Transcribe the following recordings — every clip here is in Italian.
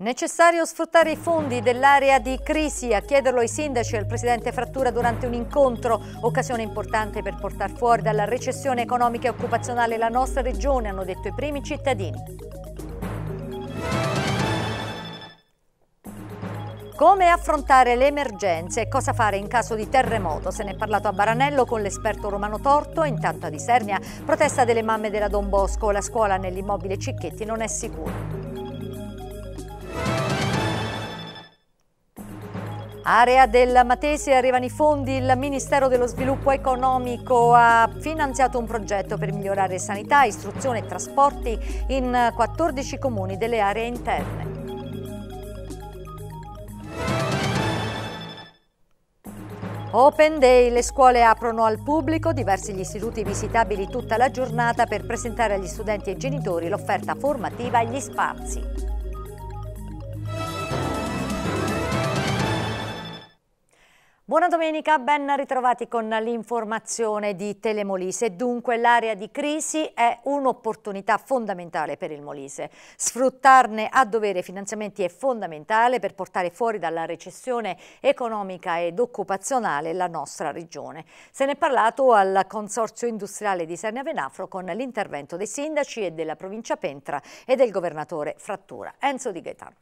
Necessario sfruttare i fondi dell'area di crisi, a chiederlo i sindaci e il presidente Frattura durante un incontro, occasione importante per portare fuori dalla recessione economica e occupazionale la nostra regione, hanno detto i primi cittadini. Come affrontare le emergenze e cosa fare in caso di terremoto? Se ne è parlato a Baranello con l'esperto Romano Torto, intanto a Disernia protesta delle mamme della Don Bosco, la scuola nell'immobile Cicchetti non è sicura. Area della Matese arrivano i fondi, il Ministero dello Sviluppo Economico ha finanziato un progetto per migliorare sanità, istruzione e trasporti in 14 comuni delle aree interne. Open Day, le scuole aprono al pubblico, diversi gli istituti visitabili tutta la giornata per presentare agli studenti e genitori l'offerta formativa e gli spazi. Buona domenica, ben ritrovati con l'informazione di Telemolise. Dunque l'area di crisi è un'opportunità fondamentale per il Molise. Sfruttarne a dovere finanziamenti è fondamentale per portare fuori dalla recessione economica ed occupazionale la nostra regione. Se ne è parlato al Consorzio Industriale di Sernia Venafro con l'intervento dei sindaci e della provincia Pentra e del governatore Frattura. Enzo Di Gaetano.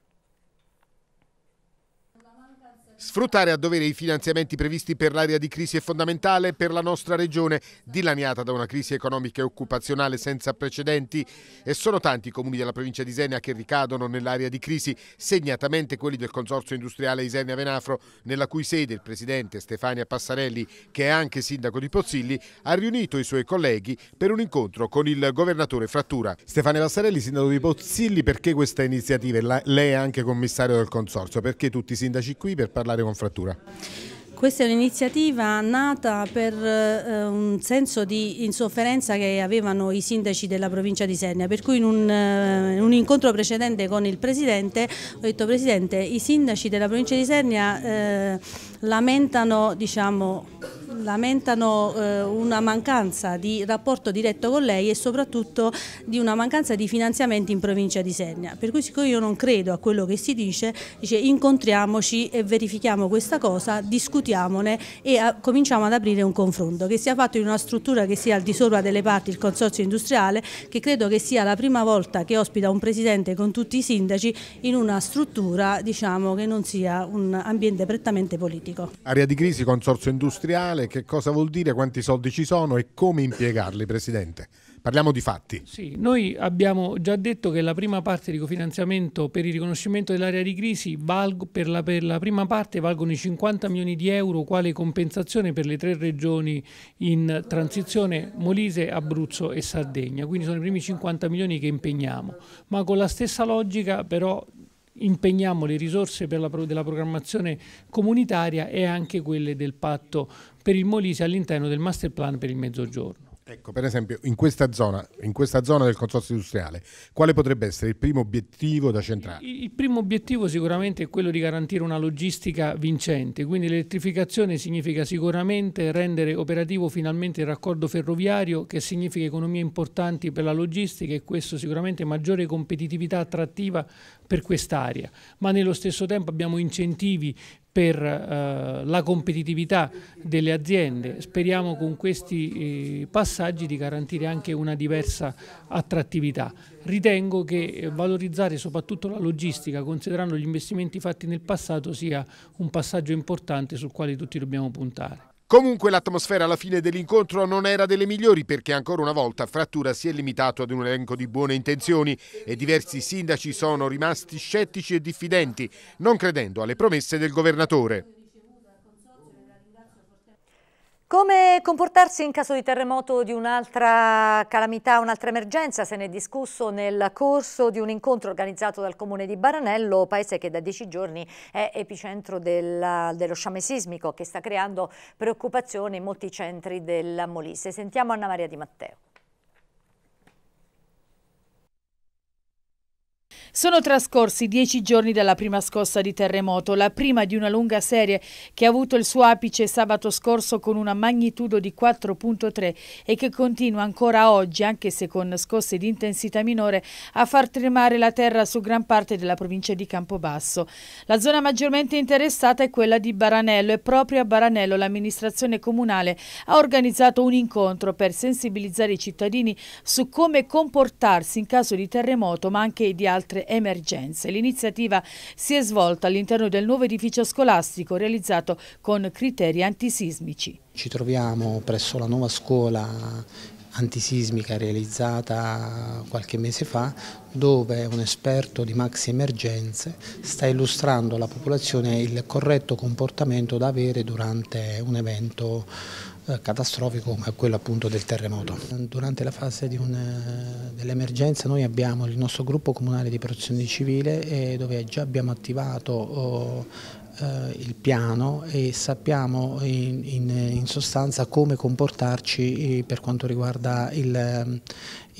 Sfruttare a dovere i finanziamenti previsti per l'area di crisi è fondamentale per la nostra regione, dilaniata da una crisi economica e occupazionale senza precedenti. E sono tanti i comuni della provincia di Isenia che ricadono nell'area di crisi, segnatamente quelli del consorzio industriale Isenia-Venafro, nella cui sede il presidente Stefania Passarelli, che è anche sindaco di Pozzilli, ha riunito i suoi colleghi per un incontro con il governatore Frattura. Stefania Passarelli, sindaco di Pozzilli, perché questa iniziativa? Lei è anche commissario del consorzio, perché tutti i sindaci qui per parlare parlare con Frattura? Questa è un'iniziativa nata per eh, un senso di insofferenza che avevano i sindaci della provincia di Senna, per cui in un, eh, un, incontro precedente con il Presidente ho detto Presidente i sindaci della provincia di Senna eh, lamentano, diciamo, lamentano eh, una mancanza di rapporto diretto con lei e soprattutto di una mancanza di finanziamenti in provincia di Senna. Per cui siccome io non credo a quello che si dice, dice incontriamoci e verifichiamo questa cosa, discutiamone e a, ah, cominciamo ad aprire un confronto che sia fatto in una struttura che sia al di sopra delle parti, il consorzio industriale, che credo che sia la prima volta che ospita un presidente con tutti i sindaci in una struttura diciamo, che non sia un ambiente prettamente politico energetico. Area di crisi, consorzio industriale, che cosa vuol dire, quanti soldi ci sono e come impiegarli, Presidente? Parliamo di fatti. Sì, noi abbiamo già detto che la prima parte di cofinanziamento per il riconoscimento dell'area di crisi valgo, per, la, per, la, prima parte valgono i 50 milioni di euro quale compensazione per le tre regioni in transizione Molise, Abruzzo e Sardegna. Quindi sono i primi 50 milioni che impegniamo. Ma con la stessa logica però impegniamo le risorse la, della programmazione comunitaria e anche quelle del patto per il Molise all'interno del master plan per il mezzogiorno. Ecco, per esempio, in questa, zona, in questa zona del consorzio industriale, quale potrebbe essere il primo obiettivo da centrare? Il, il primo obiettivo sicuramente è quello di garantire una logistica vincente, quindi l'elettrificazione significa sicuramente rendere operativo finalmente il raccordo ferroviario, che significa economie importanti per la logistica e questo sicuramente maggiore competitività attrattiva per quest'area, ma nello stesso tempo abbiamo incentivi per eh, la competitività delle aziende. Speriamo con questi eh, passaggi di garantire anche una diversa attrattività. Ritengo che valorizzare soprattutto la logistica, considerando gli investimenti fatti nel passato, sia un passaggio importante sul quale tutti dobbiamo puntare. Comunque l'atmosfera alla fine dell'incontro non era delle migliori perché ancora una volta Frattura si è limitato ad un elenco di buone intenzioni e diversi sindaci sono rimasti scettici e diffidenti, non credendo alle promesse del governatore. Come comportarsi in caso di terremoto o di un'altra calamità, un'altra emergenza? Se ne è discusso nel corso di un incontro organizzato dal comune di Baranello, paese che da dieci giorni è epicentro del, dello sciame sismico che sta creando preoccupazione in molti centri del Molise. Sentiamo Anna Maria Di Matteo. Sono trascorsi dieci giorni dalla prima scossa di terremoto, la prima di una lunga serie che ha avuto il suo apice sabato scorso con una magnitudo di 4.3 e che continua ancora oggi, anche se con scosse di intensità minore, a far tremare la terra su gran parte della provincia di Campobasso. La zona maggiormente interessata è quella di Baranello e proprio a Baranello l'amministrazione comunale ha organizzato un incontro per sensibilizzare i cittadini su come comportarsi in caso di terremoto ma anche di altre emergenze. L'iniziativa si è svolta all'interno del nuovo edificio scolastico realizzato con criteri antisismici. Ci troviamo presso la nuova scuola antisismica realizzata qualche mese fa dove un esperto di maxi emergenze sta illustrando alla popolazione il corretto comportamento da avere durante un evento eh, catastrofico come quello appunto del terremoto. Durante la fase eh, dell'emergenza noi abbiamo il nostro gruppo comunale di protezione civile eh, dove già abbiamo attivato oh, eh, il piano e sappiamo in, in, in, sostanza come comportarci eh, per quanto riguarda eh,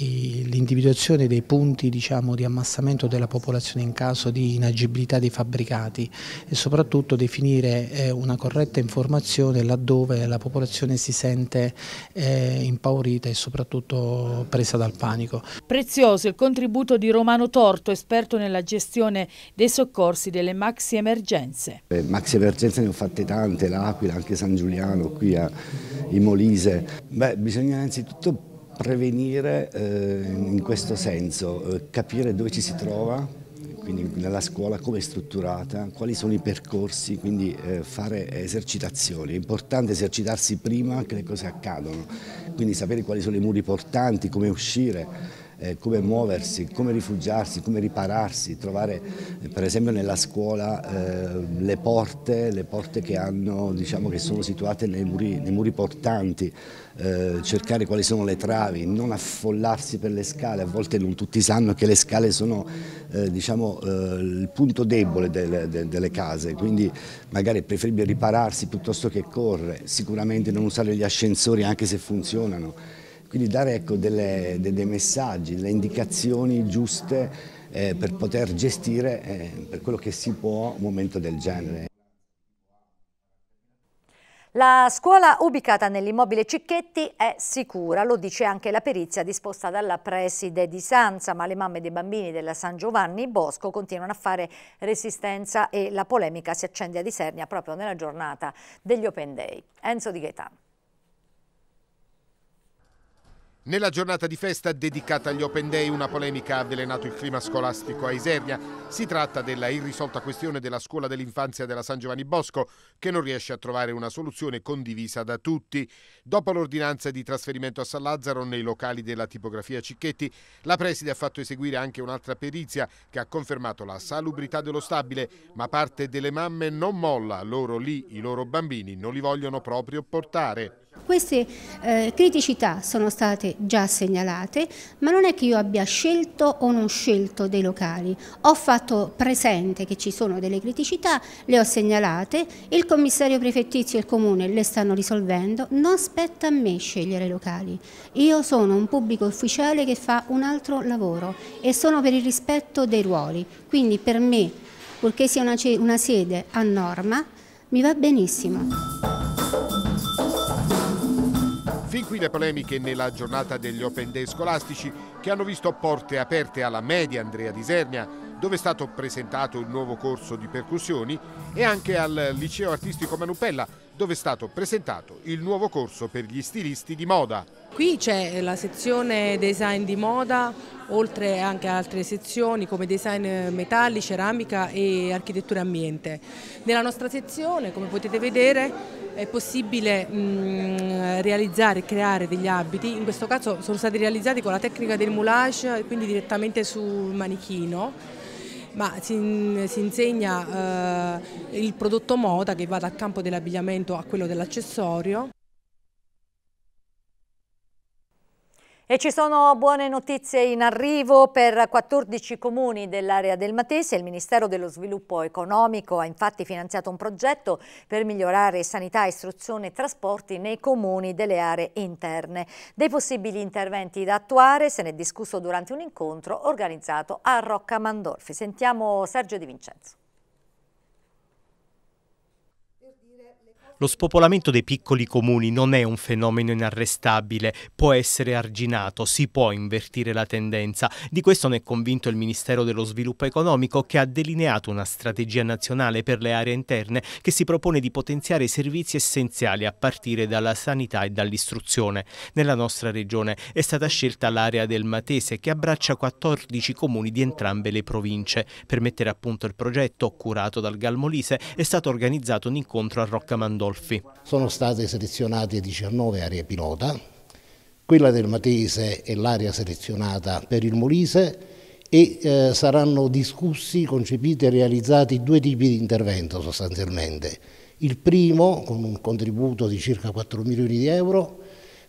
l'individuazione dei punti diciamo, di ammassamento della popolazione in caso di inagibilità dei fabbricati e soprattutto definire eh, una corretta informazione laddove la popolazione si sente eh, impaurita e soprattutto presa dal panico. Prezioso il contributo di Romano Torto, esperto nella gestione dei soccorsi delle maxi emergenze. Eh, maxi emergenze ne ho fatte tante, l'Aquila, anche San Giuliano, qui a, in Molise. Beh, bisogna innanzitutto prevenire eh, in questo senso, eh, capire dove ci si trova, quindi nella scuola come è strutturata, quali sono i percorsi, quindi eh, fare esercitazioni. È importante esercitarsi prima che le cose accadano, quindi sapere quali sono i muri portanti, come uscire eh, come muoversi, come rifugiarsi, come ripararsi, trovare eh, per esempio nella scuola eh, le, porte, le porte, che, hanno, diciamo, che sono situate nei muri, nei muri portanti, eh, cercare quali sono le travi, non affollarsi per le scale, a volte non tutti sanno che le scale sono eh, diciamo, eh, il punto debole delle, de, delle case, quindi magari è preferibile ripararsi piuttosto che correre, sicuramente non usare gli ascensori anche se funzionano. Quindi dare ecco, delle, dei messaggi, delle indicazioni giuste eh, per poter gestire eh, per quello che si può un momento del genere. La scuola ubicata nell'immobile Cicchetti è sicura, lo dice anche la perizia disposta dalla preside di Sanza, ma le mamme dei bambini della San Giovanni Bosco continuano a fare resistenza e la polemica si accende a Disernia proprio nella giornata degli Open Day. Enzo Di Gaetano. Nella giornata di festa dedicata agli Open Day una polemica ha avvelenato il clima scolastico a Isernia. Si tratta della irrisolta questione della scuola dell'infanzia della San Giovanni Bosco che non riesce a trovare una soluzione condivisa da tutti. Dopo l'ordinanza di trasferimento a San Lazzaro nei locali della tipografia Cicchetti, la preside ha fatto eseguire anche un'altra perizia che ha confermato la salubrità dello stabile, ma parte delle mamme non molla, loro lì i loro bambini non li vogliono proprio portare. Queste eh, criticità sono state già segnalate, ma non è che io abbia scelto o non scelto dei locali. Ho fatto presente che ci sono delle criticità, le ho segnalate, il commissario prefettizio e il comune le stanno risolvendo, non spetta a me scegliere i locali. Io sono un pubblico ufficiale che fa un altro lavoro e sono per il rispetto dei ruoli, quindi per me, purché sia una, una sede a norma, mi va benissimo. Fin qui le polemiche nella giornata degli Open Day scolastici che hanno visto porte aperte alla media Andrea di Sernia, dove è stato presentato il nuovo corso di percussioni, e anche al liceo artistico Manupella, dove è stato presentato il nuovo corso per gli stilisti di moda. Qui c'è la sezione design di moda, oltre anche altre sezioni come design metalli, ceramica e architettura ambiente. Nella nostra sezione, come potete vedere, è possibile mh, realizzare e creare degli abiti, in questo caso sono stati realizzati con la tecnica del moulage, quindi direttamente sul manichino ma si, si insegna eh, il prodotto moda che va dal campo dell'abbigliamento a quello dell'accessorio. E ci sono buone notizie in arrivo per 14 comuni dell'area del Matese. Il Ministero dello Sviluppo Economico ha infatti finanziato un progetto per migliorare sanità, istruzione e trasporti nei comuni delle aree interne. Dei possibili interventi da attuare se ne è discusso durante un incontro organizzato a Rocca Mandolfi. Sentiamo Sergio Di Vincenzo. Lo spopolamento dei piccoli comuni non è un fenomeno inarrestabile, può essere arginato, si può invertire la tendenza. Di questo ne è convinto il Ministero dello Sviluppo Economico che ha delineato una strategia nazionale per le aree interne che si propone di potenziare i servizi essenziali a partire dalla sanità e dall'istruzione. Nella nostra regione è stata scelta l'area del Matese che abbraccia 14 comuni di entrambe le province. Per mettere a punto il progetto, curato dal Galmolise, è stato organizzato un incontro a Roccamandone Rodolfi. Sono state selezionate 19 aree pilota, quella del Matese è l'area selezionata per il Molise e eh, saranno discussi, concepiti e realizzati due tipi di intervento sostanzialmente. Il primo, con un contributo di circa 4 milioni di euro,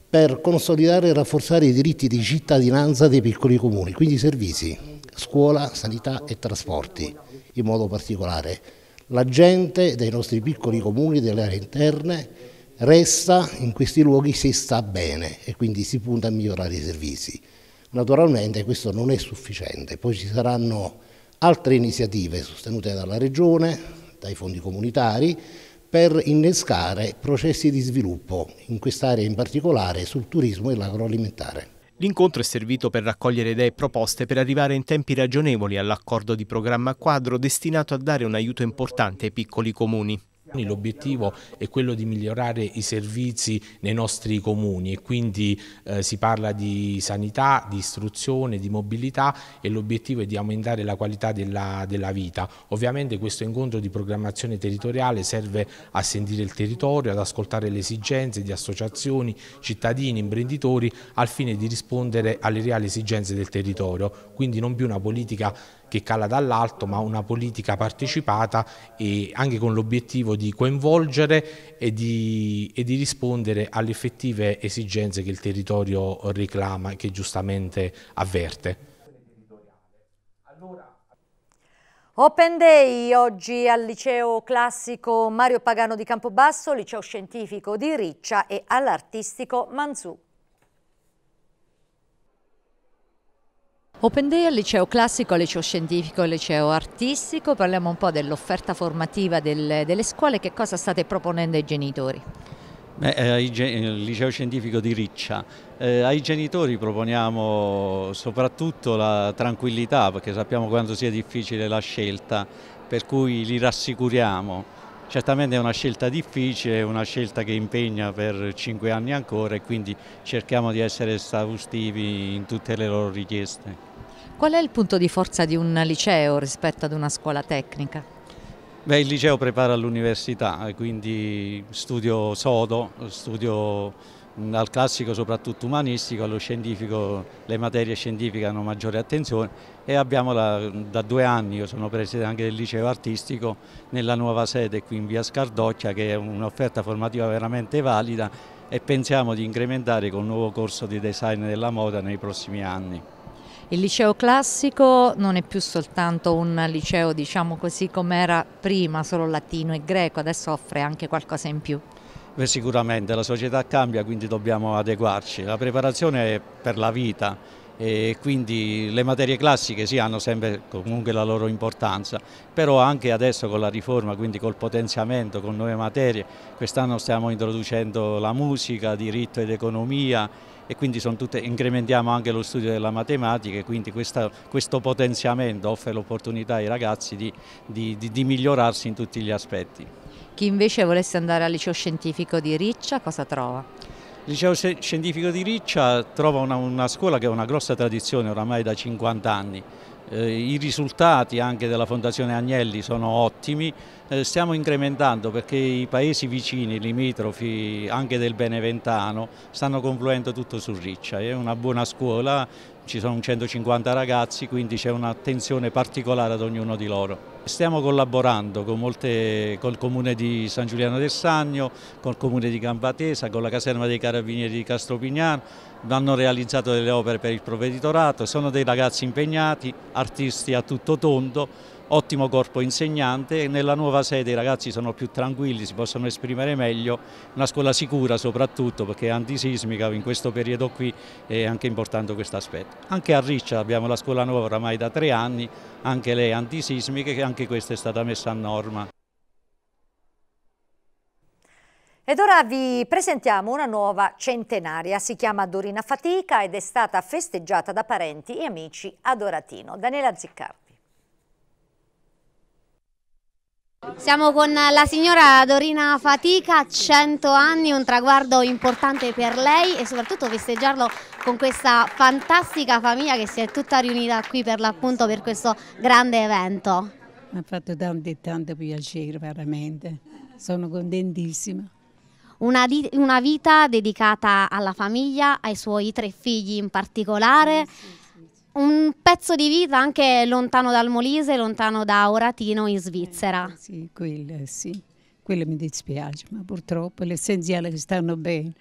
per consolidare e rafforzare i diritti di cittadinanza dei piccoli comuni, quindi servizi, scuola, sanità e trasporti in modo particolare. La gente dei nostri piccoli comuni, delle aree interne, resta in questi luoghi se sta bene e quindi si punta a migliorare i servizi. Naturalmente questo non è sufficiente, poi ci saranno altre iniziative sostenute dalla Regione, dai fondi comunitari, per innescare processi di sviluppo, in quest'area in particolare, sul turismo e l'agroalimentare. L'incontro è servito per raccogliere idee e proposte per arrivare in tempi ragionevoli all'accordo di programma quadro destinato a dare un aiuto importante ai piccoli comuni. L'obiettivo è quello di migliorare i servizi nei nostri comuni e quindi eh, si parla di sanità, di istruzione, di mobilità e l'obiettivo è di aumentare la qualità della, della, vita. Ovviamente questo incontro di programmazione territoriale serve a sentire il territorio, ad ascoltare le esigenze di associazioni, cittadini, imprenditori al fine di rispondere alle reali esigenze del territorio, quindi non più una politica che cala dall'alto, ma una politica partecipata e anche con l'obiettivo di coinvolgere e di, e di rispondere alle effettive esigenze che il territorio reclama e che giustamente avverte. Open Day oggi al liceo classico Mario Pagano di Campobasso, liceo scientifico di Riccia e all'artistico Manzù. Open Day al liceo classico, al liceo scientifico, al liceo artistico, parliamo un po' dell'offerta formativa del, delle scuole, che cosa state proponendo ai genitori? Beh, eh, il liceo scientifico di Riccia. Eh, ai genitori proponiamo soprattutto la tranquillità perché sappiamo quanto sia difficile la scelta, per cui li rassicuriamo. Certamente è una scelta difficile, una scelta che impegna per cinque anni ancora e quindi cerchiamo di essere esaustivi in tutte le loro richieste. Qual è il punto di forza di un liceo rispetto ad una scuola tecnica? Beh, il liceo prepara all'università, eh, quindi studio sodo, studio mm, al classico soprattutto umanistico, allo scientifico, le materie scientifiche hanno maggiore attenzione e abbiamo la, da due anni, io sono presidente anche del liceo artistico, nella nuova sede qui in via Scardocchia che è un'offerta formativa veramente valida e pensiamo di incrementare con un nuovo corso di design della moda nei prossimi anni. Il liceo classico non è più soltanto un liceo, diciamo così, come era prima, solo latino e greco, adesso offre anche qualcosa in più. Beh, sicuramente la società cambia, quindi dobbiamo adeguarci. La preparazione è per la vita, e quindi le materie classiche sì hanno sempre comunque la loro importanza, però anche adesso con la riforma, quindi col potenziamento, con nuove materie, quest'anno stiamo introducendo la musica, diritto ed economia e quindi tutte, incrementiamo anche lo studio della matematica e quindi questa, questo potenziamento offre l'opportunità ai ragazzi di, di, di, di migliorarsi in tutti gli aspetti. Chi invece volesse andare al liceo scientifico di Riccia cosa trova? Il liceo scientifico di Riccia trova una, una, scuola che ha una grossa tradizione oramai da 50 anni. Eh, I risultati anche della Fondazione Agnelli sono ottimi, eh, stiamo incrementando perché i paesi vicini, limitrofi, anche del Beneventano, stanno confluendo tutto su Riccia, è una buona scuola ci sono 150 ragazzi, quindi c'è un'attenzione particolare ad ognuno di loro. Stiamo collaborando con molte, col comune di San Giuliano del Sagno, col comune di Cambatesa, con la caserma dei carabinieri di Castropignano, hanno realizzato delle opere per il provveditorato, sono dei ragazzi impegnati, artisti a tutto tondo, ottimo corpo insegnante e nella nuova sede i ragazzi sono più tranquilli, si possono esprimere meglio, una scuola sicura soprattutto perché è antisismica in questo periodo qui è anche importante questo aspetto. Anche a Riccia abbiamo la scuola nuova oramai da tre anni, anche lei antisismica e anche questa è stata messa a norma. Ed ora vi presentiamo una nuova centenaria, si chiama Dorina Fatica ed è stata festeggiata da parenti e amici ad Oratino. Daniela Ziccardi. Siamo con la signora Dorina Fatica, 100 anni, un traguardo importante per lei e soprattutto festeggiarlo con questa fantastica famiglia che si è tutta riunita qui per l'appunto per questo grande evento. Mi ha fatto tanto e tanto piacere veramente, sono contentissima. Una, una, vita dedicata alla famiglia, ai suoi tre figli in particolare. Sì, sì un pezzo di vita anche lontano dal Molise, lontano da Oratino in Svizzera. Eh, sì, quello sì, quello mi dispiace, ma purtroppo l'essenziale che stanno bene,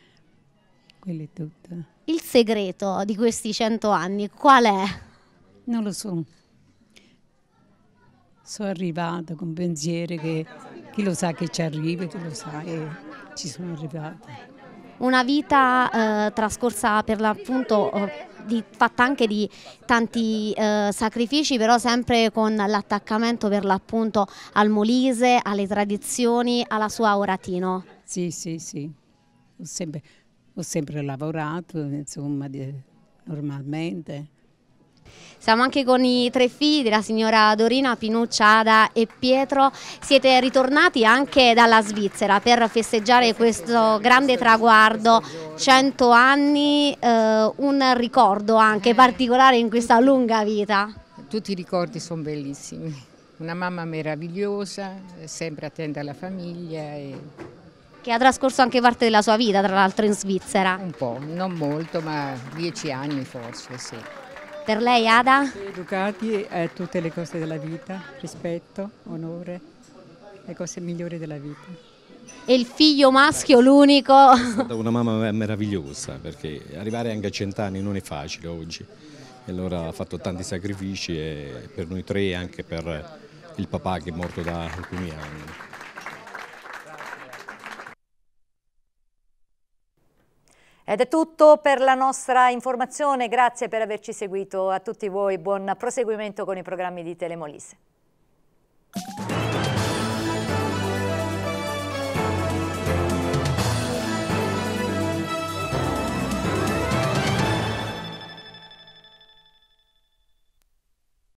quello è tutto. Il segreto di questi cento anni qual è? Non lo so. Sono arrivata con pensieri che chi lo sa che ci arriva, chi lo sa e ci sono arrivata una vita eh, trascorsa per l'appunto eh, di, fatta anche di tanti eh, sacrifici, però sempre con l'attaccamento per l'appunto al Molise, alle tradizioni, alla sua Oratino. Sì, sì, sì, ho sempre, ho sempre lavorato, insomma, di, normalmente siamo anche con i tre figli della signora Dorina, Pinuccia, Ada e Pietro. Siete ritornati anche dalla Svizzera per festeggiare questo grande traguardo, 100 anni, eh, un ricordo anche particolare in questa lunga vita. Tutti i ricordi sono bellissimi, una mamma meravigliosa, sempre attenta alla famiglia. E... Che ha trascorso anche parte della sua vita, tra l'altro, in Svizzera. Un po', non molto, ma dieci anni forse, sì. Per lei Ada? Educati a tutte le cose della vita, rispetto, onore, le cose migliori della vita. E il figlio maschio l'unico? una mamma meravigliosa perché arrivare anche a cent'anni non è facile oggi. E allora ha fatto tanti sacrifici per noi tre e anche per il papà che è morto da alcuni anni. Ed è tutto per la nostra informazione, grazie per averci seguito a tutti voi, buon proseguimento con i programmi di Telemolise.